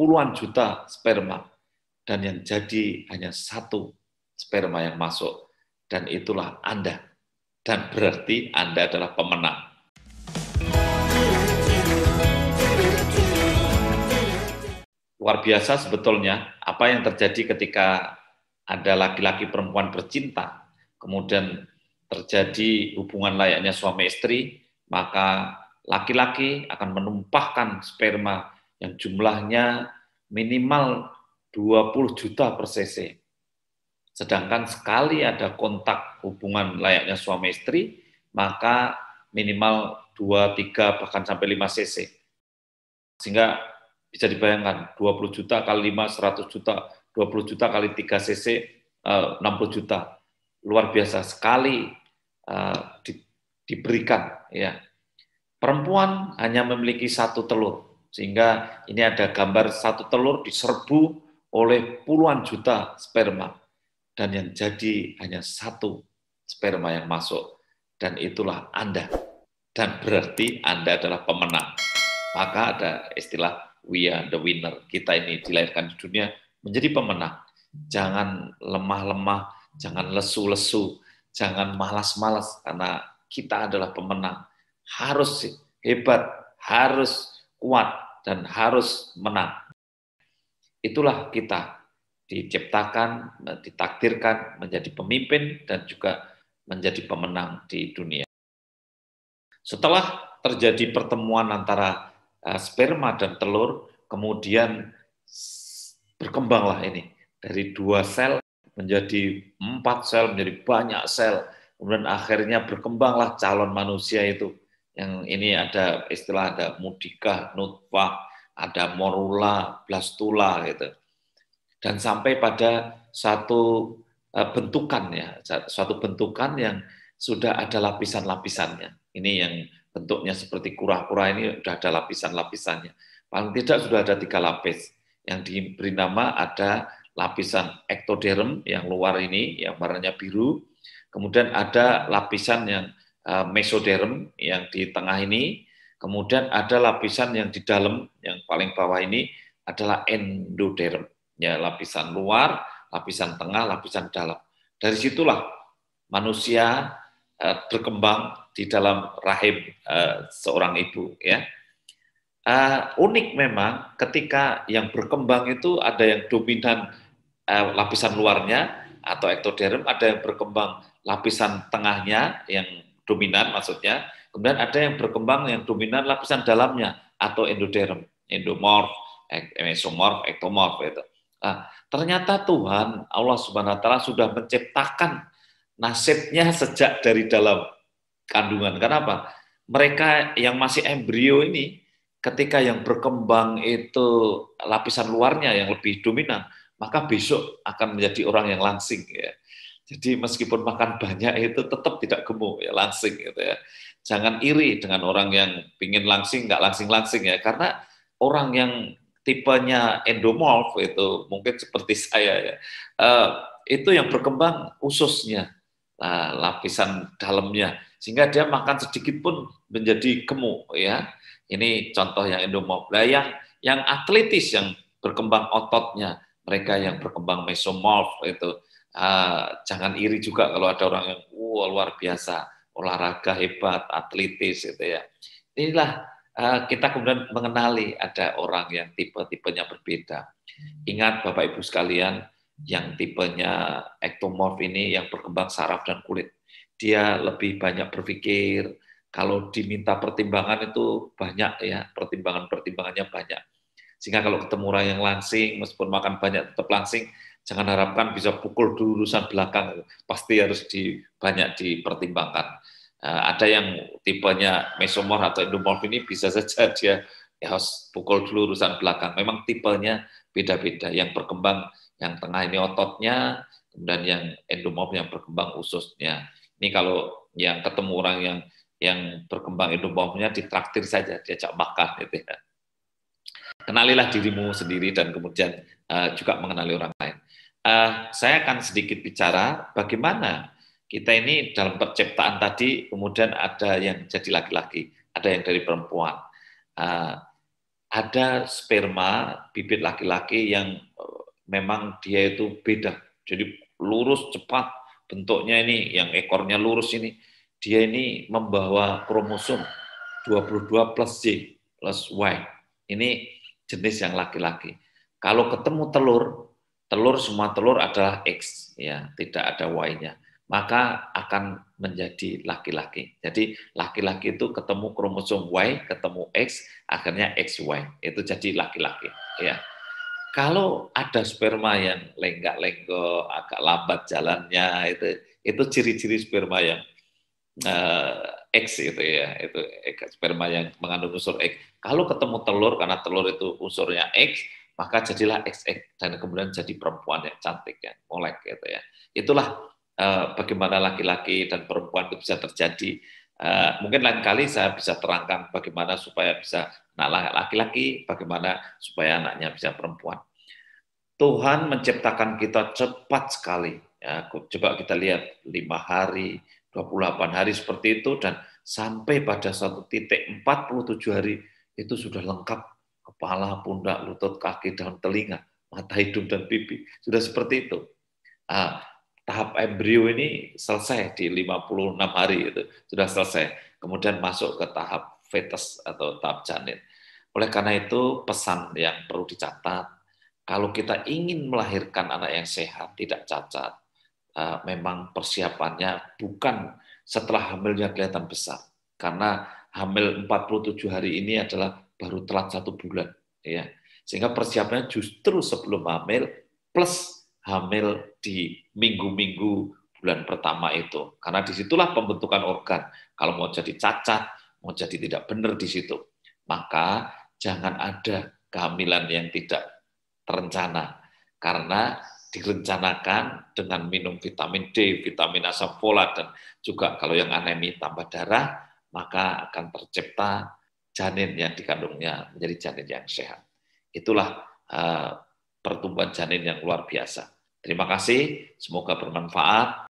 puluhan juta sperma dan yang jadi hanya satu sperma yang masuk dan itulah Anda dan berarti Anda adalah pemenang. Luar biasa sebetulnya apa yang terjadi ketika ada laki-laki perempuan bercinta, kemudian terjadi hubungan layaknya suami istri, maka laki-laki akan menumpahkan sperma yang jumlahnya minimal 20 juta per cc. Sedangkan sekali ada kontak hubungan layaknya suami istri, maka minimal 2, 3, bahkan sampai 5 cc. Sehingga bisa dibayangkan 20 juta kali 5, 100 juta, 20 juta kali 3 cc, 60 juta. Luar biasa sekali uh, di, diberikan. ya Perempuan hanya memiliki satu telur, sehingga ini ada gambar satu telur diserbu oleh puluhan juta sperma. Dan yang jadi hanya satu sperma yang masuk. Dan itulah Anda. Dan berarti Anda adalah pemenang. Maka ada istilah we are the winner. Kita ini dilahirkan di dunia menjadi pemenang. Jangan lemah-lemah, jangan lesu-lesu, jangan malas-malas karena kita adalah pemenang. Harus hebat, harus kuat dan harus menang. Itulah kita diciptakan, ditakdirkan menjadi pemimpin dan juga menjadi pemenang di dunia. Setelah terjadi pertemuan antara eh, sperma dan telur, kemudian berkembanglah ini dari dua sel menjadi empat sel, menjadi banyak sel, kemudian akhirnya berkembanglah calon manusia itu yang ini ada istilah ada mudikah, nutfah, ada morula, blastula gitu. Dan sampai pada satu eh, bentukan ya, suatu bentukan yang sudah ada lapisan-lapisannya. Ini yang bentuknya seperti kura-kura ini sudah ada lapisan-lapisannya. Paling tidak sudah ada tiga lapis yang diberi nama ada lapisan ektoderm yang luar ini yang warnanya biru, kemudian ada lapisan yang Eh, mesoderm yang di tengah ini, kemudian ada lapisan yang di dalam yang paling bawah ini adalah endoderm, ya lapisan luar, lapisan tengah, lapisan dalam. Dari situlah manusia eh, berkembang di dalam rahim eh, seorang ibu, ya. unik memang ketika yang berkembang itu ada yang dominan lapisan luarnya atau ektoderm, ada yang berkembang lapisan tengahnya yang dominan maksudnya. Kemudian ada yang berkembang yang dominan lapisan dalamnya atau endoderm, endomorf, mesomorf, ektomorf itu. Nah, ternyata Tuhan Allah Subhanahu wa taala sudah menciptakan nasibnya sejak dari dalam kandungan. Kenapa? Mereka yang masih embrio ini ketika yang berkembang itu lapisan luarnya yang lebih dominan, maka besok akan menjadi orang yang langsing ya. Jadi meskipun makan banyak itu tetap tidak gemuk ya langsing gitu ya. Jangan iri dengan orang yang pingin langsing nggak langsing-langsing ya karena orang yang tipenya endomorph itu mungkin seperti saya ya. Uh, itu yang berkembang ususnya, uh, lapisan dalamnya sehingga dia makan sedikit pun menjadi gemuk ya. Ini contoh yang endomorph. Nah, yang yang atletis yang berkembang ototnya, mereka yang berkembang mesomorph itu Ah, jangan iri juga kalau ada orang yang wow luar biasa olahraga hebat, atletis gitu ya. Inilah ah, kita kemudian mengenali ada orang yang tipe-tipenya berbeda. Ingat Bapak Ibu sekalian, yang tipenya ektomorf ini yang berkembang saraf dan kulit. Dia lebih banyak berpikir, kalau diminta pertimbangan itu banyak ya, pertimbangan-pertimbangannya banyak. Sehingga kalau ketemu orang yang langsing, meskipun makan banyak tetap langsing, Jangan harapkan bisa pukul dulu belakang, pasti harus di, banyak dipertimbangkan. Uh, ada yang tipenya mesomor atau endomorf ini bisa saja dia ya harus pukul dulu belakang. Memang tipenya beda-beda. Yang berkembang yang tengah ini ototnya, kemudian yang endomorf yang berkembang ususnya. Ini kalau yang ketemu orang yang yang berkembang endomorfnya ditraktir saja, diajak makan gitu ya. Kenalilah dirimu sendiri dan kemudian uh, juga mengenali orang lain uh, saya akan sedikit bicara bagaimana kita ini dalam penciptaan tadi kemudian ada yang jadi laki-laki, ada yang dari perempuan. Uh, ada sperma bibit laki-laki yang eh, memang dia itu beda. Jadi lurus cepat bentuknya ini yang ekornya lurus ini dia ini membawa kromosom 22 plus Z plus Y. Ini jenis yang laki-laki. Kalau ketemu telur telur semua telur adalah X ya, tidak ada Y-nya. Maka akan menjadi laki-laki. Jadi laki-laki itu ketemu kromosom Y, ketemu X, akhirnya XY. Itu jadi laki-laki ya. Kalau ada sperma yang lenggak-lenggok, agak lambat jalannya itu itu ciri-ciri sperma yang uh, X itu ya, itu sperma yang mengandung unsur X. Kalau ketemu telur karena telur itu unsurnya X, maka jadilah XX dan kemudian jadi perempuan yang cantik yang molek gitu ya. Itulah uh, bagaimana laki-laki dan perempuan itu bisa terjadi. Uh, mungkin lain kali saya bisa terangkan bagaimana supaya bisa anak laki-laki, bagaimana supaya anaknya bisa perempuan. Tuhan menciptakan kita cepat sekali. Ya, coba kita lihat lima hari, 28 hari seperti itu dan sampai pada satu titik 47 hari itu sudah lengkap kepala, pundak, lutut, kaki, daun telinga, mata, hidung, dan pipi. Sudah seperti itu. Nah, tahap embrio ini selesai di 56 hari itu sudah selesai kemudian masuk ke tahap fetus atau tahap janin oleh karena itu pesan yang perlu dicatat kalau kita ingin melahirkan anak yang sehat tidak cacat eh, memang persiapannya bukan setelah hamilnya kelihatan besar karena hamil 47 hari ini adalah baru telat satu bulan ya sehingga persiapannya justru sebelum hamil plus hamil di minggu-minggu bulan pertama itu karena disitulah pembentukan organ kalau mau jadi cacat mau jadi tidak benar di situ maka jangan ada kehamilan yang tidak terencana karena direncanakan dengan minum vitamin D, vitamin asam folat dan juga kalau yang anemi tambah darah maka akan tercipta janin yang dikandungnya menjadi janin yang sehat. Itulah uh, pertumbuhan janin yang luar biasa. Terima kasih, semoga bermanfaat.